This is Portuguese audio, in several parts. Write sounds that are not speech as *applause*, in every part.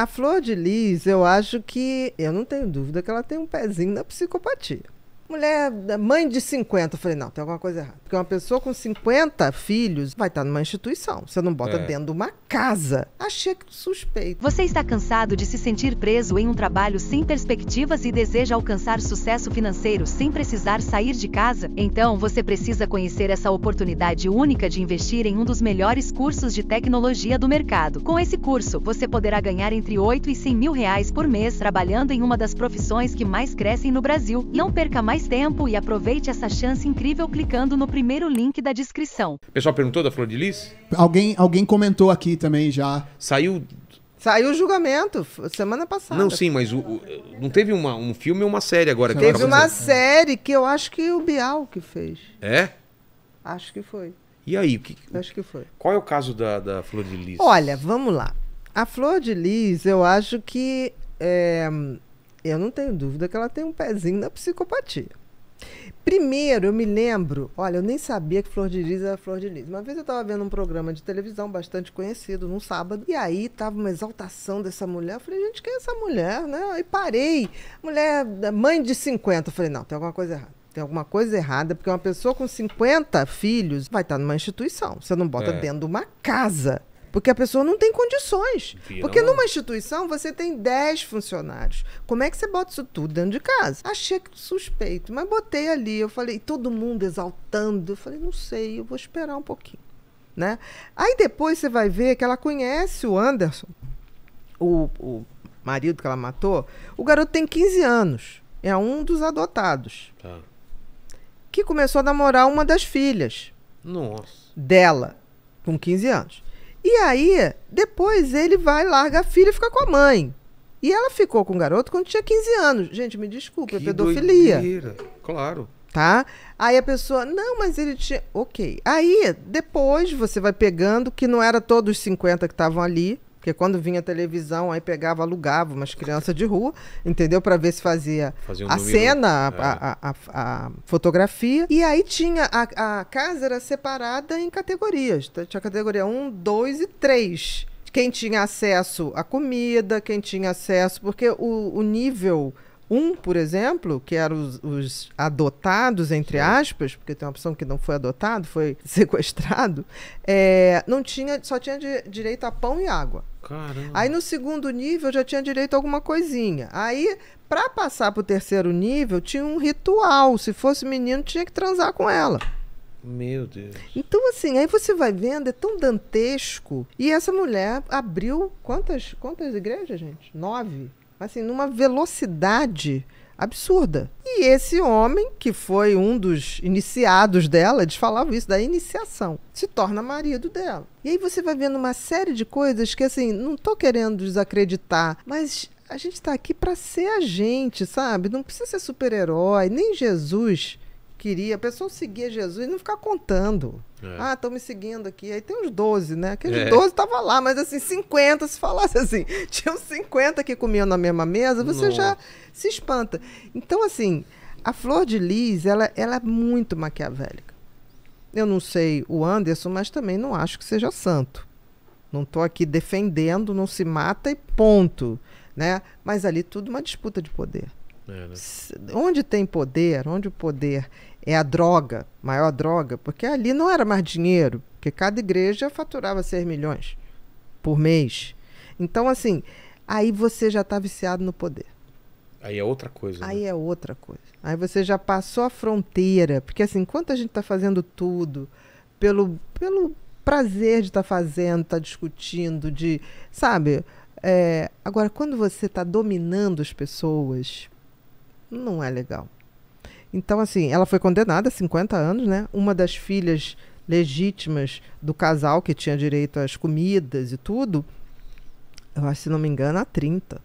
A Flor de Lis, eu acho que, eu não tenho dúvida que ela tem um pezinho na psicopatia. Mulher, mãe de 50, eu falei, não, tem alguma coisa errada. Porque uma pessoa com 50 filhos vai estar numa instituição. Você não bota é. dentro de uma casa. Achei que suspeito. Você está cansado de se sentir preso em um trabalho sem perspectivas e deseja alcançar sucesso financeiro sem precisar sair de casa? Então você precisa conhecer essa oportunidade única de investir em um dos melhores cursos de tecnologia do mercado. Com esse curso, você poderá ganhar entre 8 e 100 mil reais por mês trabalhando em uma das profissões que mais crescem no Brasil. Não perca mais tempo e aproveite essa chance incrível clicando no primeiro link da descrição. O pessoal perguntou da Flor de Lis? Alguém, alguém comentou aqui também já. Saiu. Saiu o julgamento semana passada. Não, sim, mas o, o não teve uma, um filme ou uma série agora que Teve uma série que eu acho que o Bial que fez. É? Acho que foi. E aí, o que. Acho que foi. Qual é o caso da, da Flor de Lis? Olha, vamos lá. A Flor de Lis, eu acho que. É, eu não tenho dúvida que ela tem um pezinho na psicopatia. Primeiro, eu me lembro, olha, eu nem sabia que Flor de Lis era Flor de Lis. Uma vez eu estava vendo um programa de televisão bastante conhecido, num sábado, e aí estava uma exaltação dessa mulher. Eu falei, gente, quem é essa mulher, né? Aí parei. Mulher, mãe de 50. Eu falei, não, tem alguma coisa errada. Tem alguma coisa errada, porque uma pessoa com 50 filhos vai estar numa instituição. Você não bota é. dentro de uma casa. Porque a pessoa não tem condições. Porque numa instituição você tem 10 funcionários. Como é que você bota isso tudo dentro de casa? Achei suspeito, mas botei ali. Eu falei, todo mundo exaltando. Eu falei, não sei, eu vou esperar um pouquinho. Né? Aí depois você vai ver que ela conhece o Anderson, o, o marido que ela matou. O garoto tem 15 anos. É um dos adotados. Tá. Que começou a namorar uma das filhas. Nossa. Dela, com 15 anos. E aí, depois ele vai, larga a filha e fica com a mãe. E ela ficou com o garoto quando tinha 15 anos. Gente, me desculpa, é pedofilia. Doideira. Claro. Tá? Aí a pessoa, não, mas ele tinha. Ok. Aí, depois você vai pegando que não era todos os 50 que estavam ali. Porque quando vinha televisão, aí pegava, alugava umas crianças de rua, entendeu? Para ver se fazia, fazia um a número, cena, é. a, a, a, fotografia. E aí tinha, a, casa era separada em categorias. Tinha categoria 1, 2 e 3. Quem tinha acesso à comida, quem tinha acesso... Porque o, o nível um, por exemplo, que eram os, os, adotados, entre aspas, porque tem uma opção que não foi adotado, foi *laughs* sequestrado, é, não tinha, só tinha de, direito a pão e água. Caramba. Aí no segundo nível já tinha direito a alguma coisinha. Aí, para passar para o terceiro nível, tinha um ritual. Se fosse menino, tinha que transar com ela. Meu Deus. Então, assim, aí você vai vendo, é tão dantesco. E essa mulher abriu quantas, quantas igrejas, gente? Nove assim, numa velocidade absurda. E esse homem, que foi um dos iniciados dela, eles falavam isso, da iniciação, se torna marido dela. E aí você vai vendo uma série de coisas que, assim, não estou querendo desacreditar, mas a gente está aqui para ser a gente, sabe? Não precisa ser super-herói, nem Jesus queria. A pessoa seguia Jesus e não ficar contando. É. Ah, estão me seguindo aqui. Aí tem uns 12, né? Aqueles é. 12 estavam lá, mas assim, 50, se falasse assim, *laughs* tinham 50 que comiam na mesma mesa, você já se espanta. Então, assim, a Flor de Lis, ela, ela é muito maquiavélica. Eu não sei o Anderson, mas também não acho que seja santo. Não estou aqui defendendo, não se mata e ponto. Né? Mas ali tudo uma disputa de poder. É, né? Onde tem poder, onde o poder é a droga, maior droga, porque ali não era mais dinheiro, porque cada igreja faturava 6 milhões por mês. Então, assim, aí você já está viciado no poder. Aí é outra coisa. Aí né? é outra coisa. Aí você já passou a fronteira. Porque, assim, enquanto a gente está fazendo tudo pelo, pelo prazer de estar tá fazendo, estar tá discutindo, de. Sabe? É, agora, quando você está dominando as pessoas, não é legal. Então, assim, ela foi condenada a 50 anos, né? Uma das filhas legítimas do casal, que tinha direito às comidas e tudo, eu acho, se não me engano, a 30.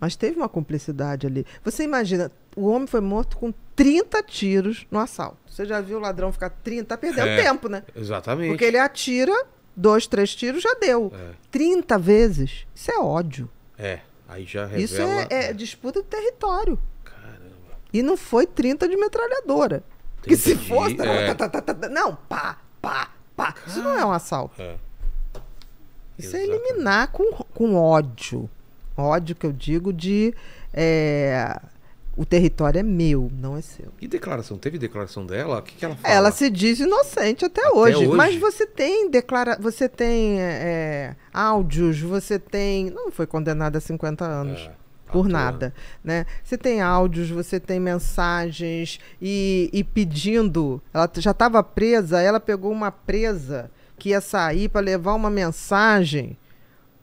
Mas teve uma cumplicidade ali. Você imagina, o homem foi morto com 30 tiros no assalto. Você já viu o ladrão ficar 30? Tá perdendo é, tempo, né? Exatamente. Porque ele atira, dois, três tiros, já deu. É. 30 vezes. Isso é ódio. É. Aí já revela... Isso é, é disputa de território. E não foi 30 de metralhadora. Porque se fosse. É. Tá tá, tá, tá, tá, não, pá, pá, pá. Cara. Isso não é um assalto. É. Isso é eliminar com, com ódio. Ódio que eu digo de. É, o território é meu, não é seu. E declaração? Teve declaração dela? O que, que ela fala? Ela se diz inocente até, até hoje, hoje, Mas você tem declara... você tem é, é áudios, você tem. Não foi condenada a 50 anos. É por Atua. É. nada, né? Você tem áudios, você tem mensagens e, e pedindo. Ela já estava presa, ela pegou uma presa que ia sair para levar uma mensagem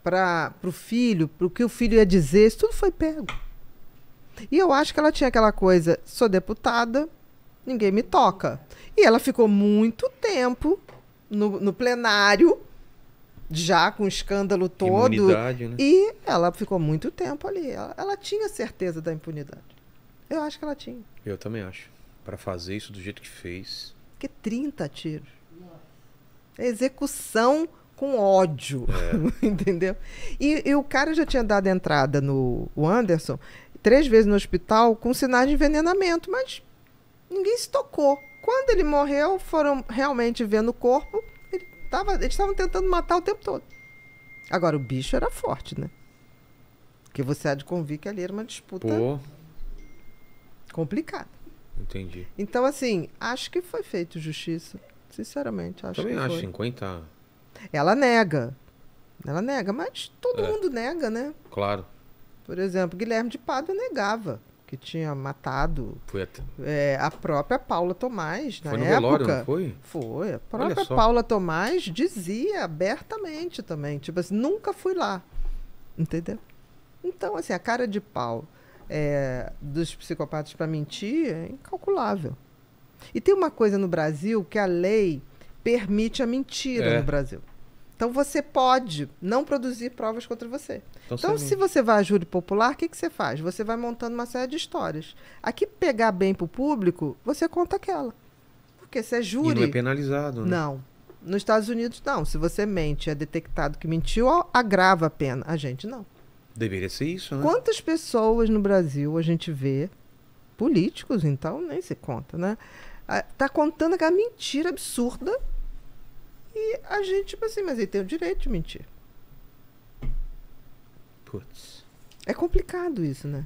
para o filho, para o que o filho ia dizer. Isso tudo foi pego. E eu acho que ela tinha aquela coisa: sou deputada, ninguém me toca. E ela ficou muito tempo no, no plenário já com o escândalo todo. Imunidade, né? E ela ficou muito tempo ali. Ela, ela, tinha certeza da impunidade. Eu acho que ela tinha. Eu também acho. Para fazer isso do jeito que fez. Porque 30 tiros. Execução com ódio. É. *laughs* entendeu? E, e, o cara já tinha dado entrada no o Anderson três vezes no hospital com sinais de envenenamento, mas ninguém se tocou. Quando ele morreu, foram realmente vendo o corpo tava, eles estavam tentando matar o tempo todo. Agora, o bicho era forte, né? Porque você há de convir que ali era uma disputa Pô. complicada. Entendi. Então, assim, acho que foi feito justiça. Sinceramente, acho Também acho, foi. 50. Ela nega. Ela nega, mas todo é. mundo nega, né? Claro. Por exemplo, Guilherme de Pádua negava que tinha matado até... é, a própria Paula Tomás na foi época. Velório, não foi? Foi. A própria Paula Tomás dizia abertamente também, tipo assim, nunca fui lá. Entendeu? Então, assim, a cara de pau é, dos psicopatas para mentir é incalculável. E tem uma coisa no Brasil que a lei permite a mentira é. no Brasil. Então você pode não produzir provas contra você. Então, então se você vai a júri popular, o que, que você faz? Você vai montando uma série de histórias. Aqui pegar bem para o público, você conta aquela. Porque se é júri. E não é penalizado, né? Não. Nos Estados Unidos, não. Se você mente, é detectado que mentiu, agrava a pena. A gente não. Deveria ser isso, né? Quantas pessoas no Brasil a gente vê, políticos, então, nem se conta, né? Ah, tá contando aquela mentira absurda e a gente, tipo assim, mas ele tem o direito de mentir. Putz. É complicado isso, né?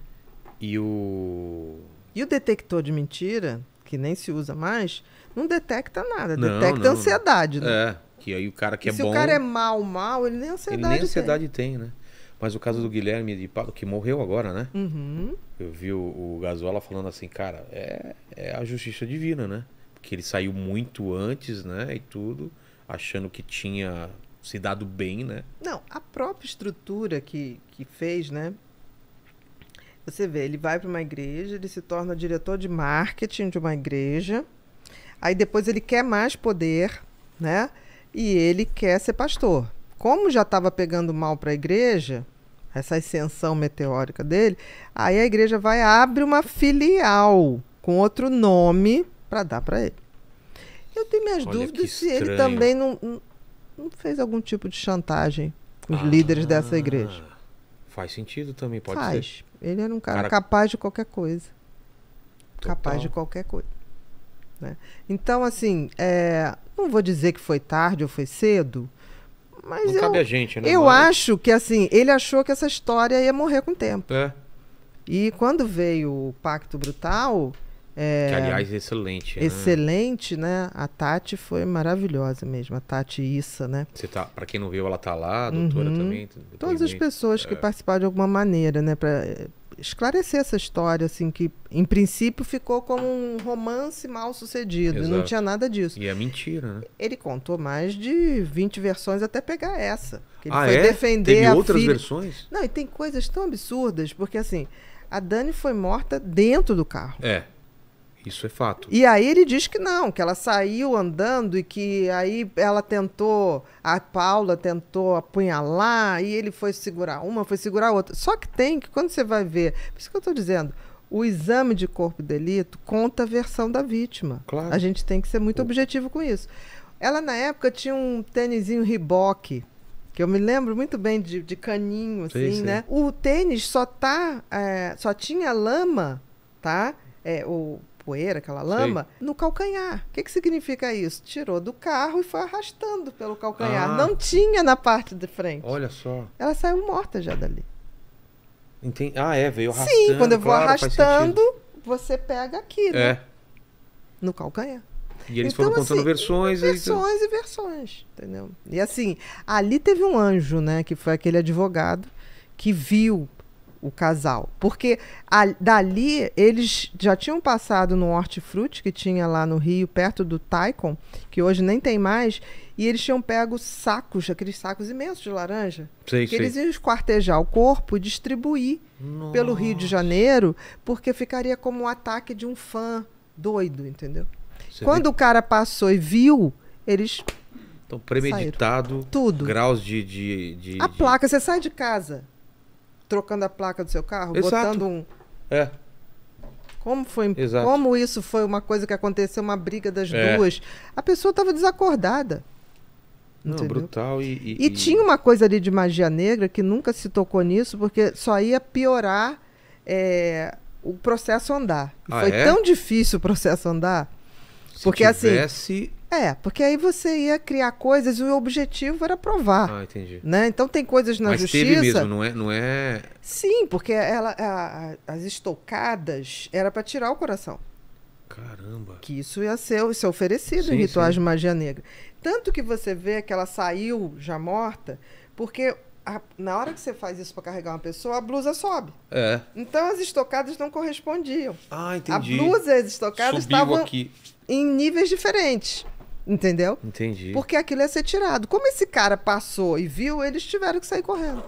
E o. E o detector de mentira, que nem se usa mais, não detecta nada. Não, detecta não, ansiedade, não. né? É, que aí o cara que e é se bom. Se o cara é mal, mal, ele nem ansiedade tem. Ele nem ansiedade tem, tem né? Mas o caso do Guilherme de Pado, que morreu agora, né? Uhum. Eu vi o, o Gazola falando assim, cara, é, é a justiça divina, né? Porque ele saiu muito antes, né? E tudo achando que tinha se dado bem, né? Não, a própria estrutura que, que fez, né? Você vê, ele vai para uma igreja, ele se torna diretor de marketing de uma igreja, aí depois ele quer mais poder, né? E ele quer ser pastor. Como já estava pegando mal para a igreja, essa ascensão meteórica dele, aí a igreja vai abre uma filial com outro nome para dar para ele. Eu tenho minhas Olha dúvidas se ele também não, não fez algum tipo de chantagem com os ah, líderes dessa igreja. Faz sentido também, pode faz. ser. Ele era um cara, cara... capaz de qualquer coisa. Total. Capaz de qualquer coisa. Né? Então, assim, é... não vou dizer que foi tarde ou foi cedo, mas não eu, gente, né, eu mas... acho que, assim, ele achou que essa história ia morrer com o tempo. É. E quando veio o Pacto Brutal, é, que, aliás, excelente. Né? Excelente, né? A Tati foi maravilhosa mesmo, a Tati Issa, né? Você tá, para quem não viu, ela tá lá, a doutora uhum. também. Todas as pessoas é. que participaram de alguma maneira, né? Pra eh, esclarecer essa história, assim, que em princípio ficou como um romance mal sucedido. Exato. Não tinha nada disso. E é mentira, né? Ele contou mais de 20 versões até pegar essa. Ele ah, foi é? defender Teve a outras filha. versões? Não, e tem coisas tão absurdas, porque assim, a Dani foi morta dentro do carro. É. Isso é fato. E aí ele diz que não, que ela saiu andando e que aí ela tentou, a Paula tentou apunhalar e ele foi segurar uma, foi segurar a outra. Só que tem que, quando você vai ver, por isso que eu estou dizendo, o exame de corpo de delito conta a versão da vítima. Claro. A gente tem que ser muito objetivo com isso. Ela, na época, tinha um tênisinho riboque, que eu me lembro muito bem de, de caninho, assim, sim, sim. né? O tênis só tá, é, só tinha lama, tá? É, o poeira, aquela lama, Sei. no calcanhar. O que, que significa isso? Tirou do carro e foi arrastando pelo calcanhar. Ah. Não tinha na parte de frente. Olha só. Ela saiu morta já dali. Entendi. Ah, é, veio arrastando. Sim, quando eu vou claro, arrastando, você pega aqui, né? É. No calcanhar. E eles então, foram contando assim, versões. Versões e... Então e versões, entendeu? E assim, ali teve um anjo, né? Que foi aquele advogado que viu o casal. Porque a, dali eles já tinham passado no hortifruti que tinha lá no Rio, perto do Taikon, que hoje nem tem mais, e eles tinham pego sacos, aqueles sacos imensos de laranja, que eles iam esquartejar o corpo e distribuir Nossa. pelo Rio de Janeiro, porque ficaria como um ataque de um fã doido, entendeu? Você Quando o cara passou e viu, eles então, premeditado. Tudo. Graus de. de, de a de... placa, você sai de casa trocando a placa do seu carro, Exato. botando um. É. Como, foi, Exato. como isso foi uma coisa que aconteceu, uma briga das é. duas. A pessoa estava desacordada. Não, entendeu? brutal. E, e, e, e, tinha uma coisa ali de magia negra que nunca se tocou nisso, porque só ia piorar é, o processo andar. Ah, foi é? tão difícil o processo andar. Se porque assim, tivesse... assim. É, porque aí você ia criar coisas e o objetivo era provar. Ah, entendi. Né? Então tem coisas na Mas justiça. Teve mesmo, não é, não é. Sim, porque ela, a, a, as estocadas era para tirar o coração. Caramba. Que isso ia ser, é oferecido sim, em rituais sim. de magia negra. Tanto que você vê que ela saiu já morta, porque a, na hora que você faz isso para carregar uma pessoa, a blusa sobe. É. Então as estocadas não correspondiam. Ah, entendi. A blusa e as estocadas Subiu estavam aqui. em níveis diferentes. Entendeu? Entendi. Porque aquilo ia é ser tirado. Como esse cara passou e viu, eles tiveram que sair correndo.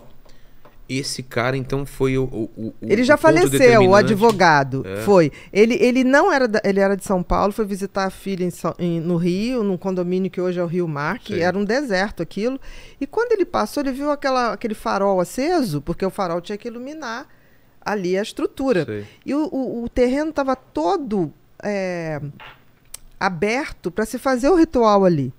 Esse cara, então, foi o. o, o ele já o faleceu, o advogado. É. Foi. Ele, ele não era. Da, ele era de São Paulo, foi visitar a filha em, em, no Rio, num condomínio que hoje é o Rio Mar, que era um deserto aquilo. E quando ele passou, ele viu aquela, aquele farol aceso, porque o farol tinha que iluminar ali a estrutura. E o, terreno estava todo. É, aberto para se fazer o ritual ali.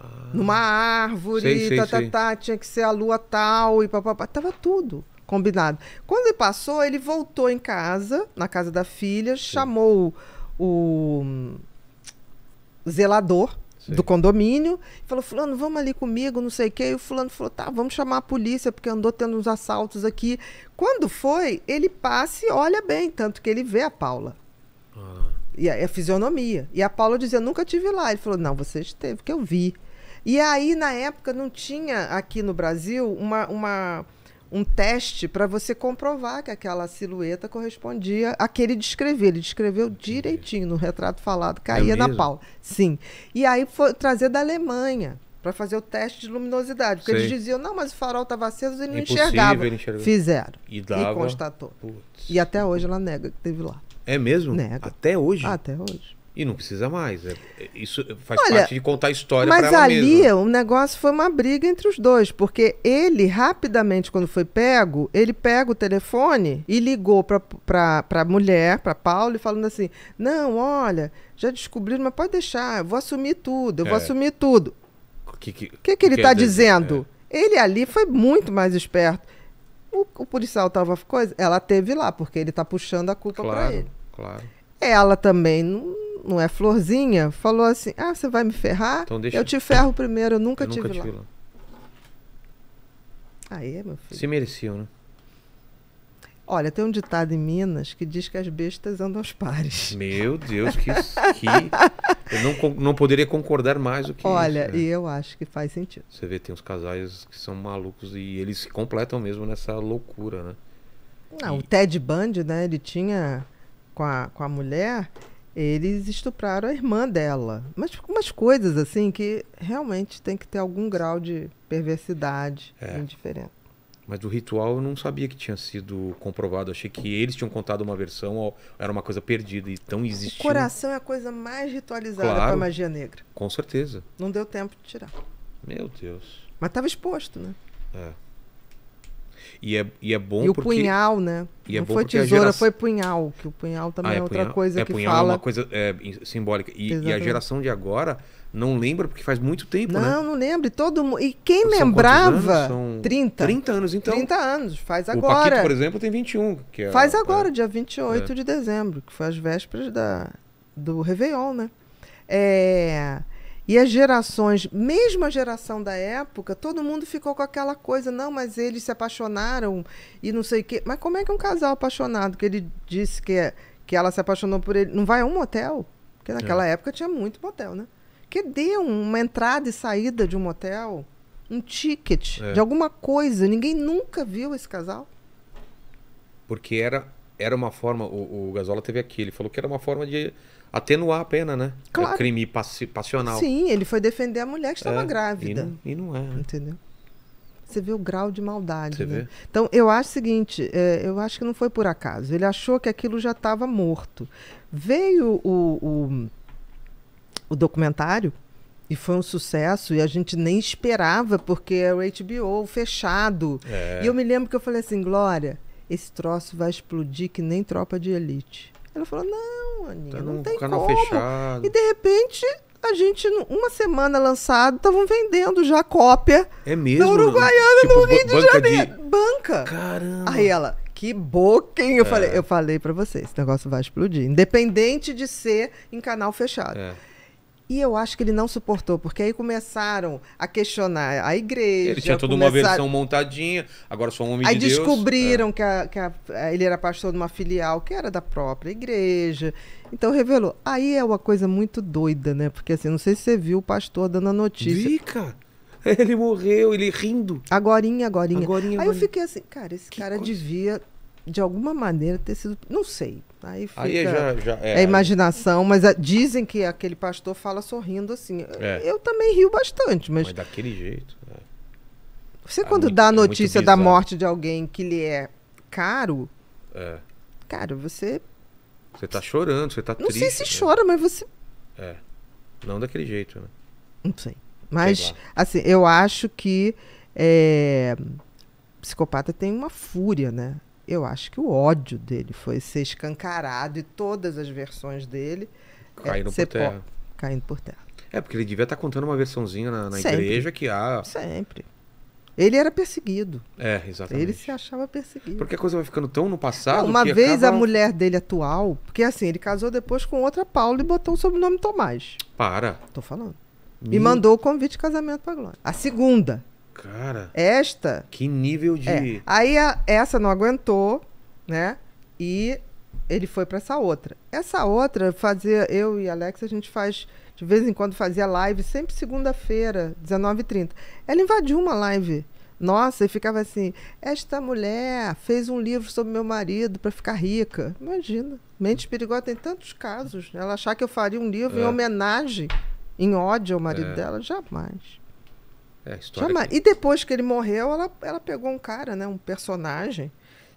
Ah. Numa árvore, sei, tá, tá, sei, tá, tá, tinha que ser a lua tal e papapá. Tava tudo combinado. Quando ele passou, ele voltou em casa, na casa da filha, Sim. chamou o zelador Sim. do condomínio, falou: Fulano, vamos ali comigo, não sei o quê. E o Fulano falou: tá, vamos chamar a polícia, porque andou tendo uns assaltos aqui. Quando foi, ele passa e olha bem, tanto que ele vê a Paula. E a, a é fisionomia. E a Paula dizia, nunca tive lá. Ele falou, não, você esteve, que eu vi. E aí, na época, não tinha aqui no Brasil uma, uma um teste para você comprovar que aquela silhueta correspondia àquele descrever. Ele descreveu direitinho no retrato falado, é caía é na Paula. Sim. E aí foi trazer da Alemanha para fazer o teste de luminosidade. Porque eles diziam, não, mas o farol estava aceso e é ele não enxergava. Ele enxergava. Fizeram. E, dava... e constatou. Puts. E até hoje ela nega que teve lá. É mesmo? Né, Até hoje? Até hoje. E não precisa mais. É, isso faz Olha, parte de contar a história para ela ali, mesma. Mas ali o negócio foi uma briga entre os dois, porque ele rapidamente, quando foi pego, ele pega o telefone e ligou para a mulher, para Paula, e falando assim: Não, olha, já descobriram, mas pode deixar, eu vou assumir tudo, eu é. vou assumir tudo. O que, que, que, que ele está dizendo? É. Ele ali foi muito mais esperto. O, o policial estava coisa, ela teve lá, porque ele está puxando a culpa claro. para ele. Claro. Ela também não, não é florzinha, falou assim: ah, você vai me ferrar? Então deixa... Eu te ferro primeiro, eu nunca, eu tive, nunca tive lá. Aí, meu filho. Se mereciam, né? Olha, tem um ditado em Minas que diz que as bestas andam aos pares. *laughs* Meu Deus, que. que... *laughs* Eu não, não poderia concordar mais do que Olha, isso, né? e eu acho que faz sentido. Você vê, tem uns casais que são malucos e eles se completam mesmo nessa loucura, né? Não, e... o Ted Bundy, né? Ele tinha com a, com a mulher, eles estupraram a irmã dela. Mas umas coisas assim que realmente tem que ter algum grau de perversidade é. indiferente. Mas o ritual eu não sabia que tinha sido comprovado. achei que eles tinham contado uma versão, era uma coisa perdida. tão existia. O coração é a coisa mais ritualizada claro, para magia negra. Com certeza. Não deu tempo de tirar. Meu Deus. Mas estava exposto, né? É. E é, e é bom e porque... o punhal, né? E é Não bom foi tesoura, geração... foi punhal. Que o punhal também ah, é, é punhal, outra coisa é, que punhal é fala... É, uma coisa é, simbólica. E, e a geração de agora não lembra porque faz muito tempo, não, né? Não, não lembro. Todo mundo. E quem São lembrava? São 30. 30 anos, então. 30 anos, faz agora. O Paquito, por exemplo, tem 21. Que é, faz agora, é, dia 28 é. de dezembro, que foi as vésperas da, do Réveillon, né? É, e as gerações, mesmo a geração da época, todo mundo ficou com aquela coisa, não, mas eles se apaixonaram e não sei o quê. Mas como é que um casal apaixonado, que ele disse que, é, que ela se apaixonou por ele, não vai a um motel? Porque naquela é. época tinha muito motel, né? Que dê uma entrada e saída de um motel, um ticket, é. de alguma coisa. Ninguém nunca viu esse casal. Porque era, era uma forma, o, o Gasola teve aqui, ele falou que era uma forma de atenuar a pena, né? É claro. É crime passi passional. Sim, ele foi defender a mulher que estava é, grávida. E não, e não é. Né? Entendeu? Você vê o grau de maldade. Você né? Vê? Então, eu acho o seguinte: é, eu acho que não foi por acaso. Ele achou que aquilo já estava morto. Veio o, o, o, documentário e foi um sucesso e a gente nem esperava, porque era é o HBO fechado. É. E eu me lembro que eu falei assim: Glória, esse troço vai explodir que nem tropa de elite. Ela falou, não, Aninha, tá não tem canal como. Fechado. E de repente, a gente, uma semana lançado, estavam vendendo já cópia. É mesmo? Da Uruguaiana tipo, no Rio de Janeiro. De... Banca. Caramba. Aí ela, que boquinho. Eu é. falei, eu falei para vocês, esse negócio vai explodir. Independente de ser em canal fechado. É. E eu acho que ele não suportou, porque aí começaram a questionar a igreja. Ele tinha toda começaram... uma versão montadinha, agora sou um homem aí de Deus. Aí descobriram é. que, a, que a, eh, ele era pastor de uma filial que era da própria igreja. Então revelou. Aí é uma coisa muito doida, né? Porque assim, não sei se você viu o pastor dando a notícia. cara *laughs* Ele morreu, ele rindo. Agorinha, agorinha. agorinha aí agorinha. eu fiquei assim, cara, esse que cara coisa... devia, de alguma maneira, ter sido. Não sei Aí fica Aí já, já é, é, imaginação, mas a, dizem que aquele pastor fala sorrindo assim. É. Eu, também rio bastante, mas. Mas daquele jeito. É. Você ah, quando muito, dá a notícia da morte de alguém que lhe é caro, é. cara, você. Você tá chorando, você tá não triste. Não sei se né? chora, mas você. É. Não daquele jeito, né? Não sei. Mas, sei assim, eu acho que eh, psicopata tem uma fúria, né? eu acho que o ódio dele foi ser escancarado e todas as versões dele caindo é, por terra. caindo por terra. É, porque ele devia estar tá contando uma versãozinha na, na igreja que há. Ah, Sempre. Ele era perseguido. É, exatamente. Ele se achava perseguido. Porque a coisa vai ficando tão no passado. Não, uma vez acaba... a mulher dele atual, porque assim, ele casou depois com outra Paula e botou o sobrenome Tomás. Para. Tô falando. Me, mandou o convite de casamento pra Glória. A segunda. Cara. Esta. Que nível de. É. Aí a, essa não aguentou, né? E ele foi para essa outra. Essa outra fazia eu e Alex a gente faz de vez em quando fazia live sempre segunda-feira 19h30. Ela invadiu uma live. Nossa, e ficava assim: esta mulher fez um livro sobre meu marido para ficar rica. Imagina. Mente perigosa tem tantos casos. Né? Ela achar que eu faria um livro é. em homenagem, em ódio ao marido é. dela, jamais. É, história Jamais. Que... E depois que ele morreu, ela, ela pegou um cara, né? Um personagem,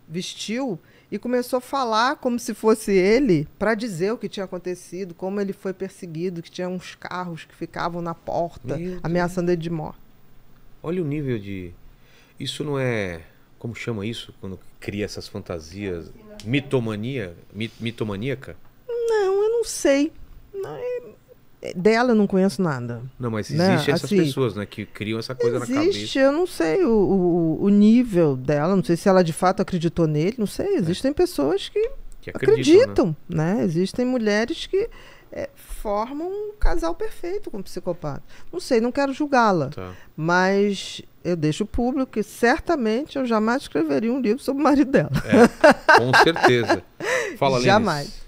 vestiu e começou a falar como se fosse ele para dizer o que tinha acontecido, como ele foi perseguido, que tinha uns carros que ficavam na porta ameaçando ele de morte. Olha o nível de. Isso não é. Como chama isso? Quando cria essas fantasias. Mitomania? Mit, mitomaníaca? Não, eu não sei. Não, dela eu não conheço nada. Não, mas né? existe né? essas assim, pessoas, né, que criam essa coisa existe, na cabeça. Existe, eu não sei o, o, o, nível dela, não sei se ela de fato acreditou nele, não sei. Existem é. pessoas que, que acreditam, acreditam né? né? Existem mulheres que é, formam um casal perfeito com um psicopata. Não sei, não quero julgá-la, tá. mas eu deixo público que certamente eu jamais escreveria um livro sobre o marido dela. É, com certeza. *laughs* Fala, Jamais. Lênis.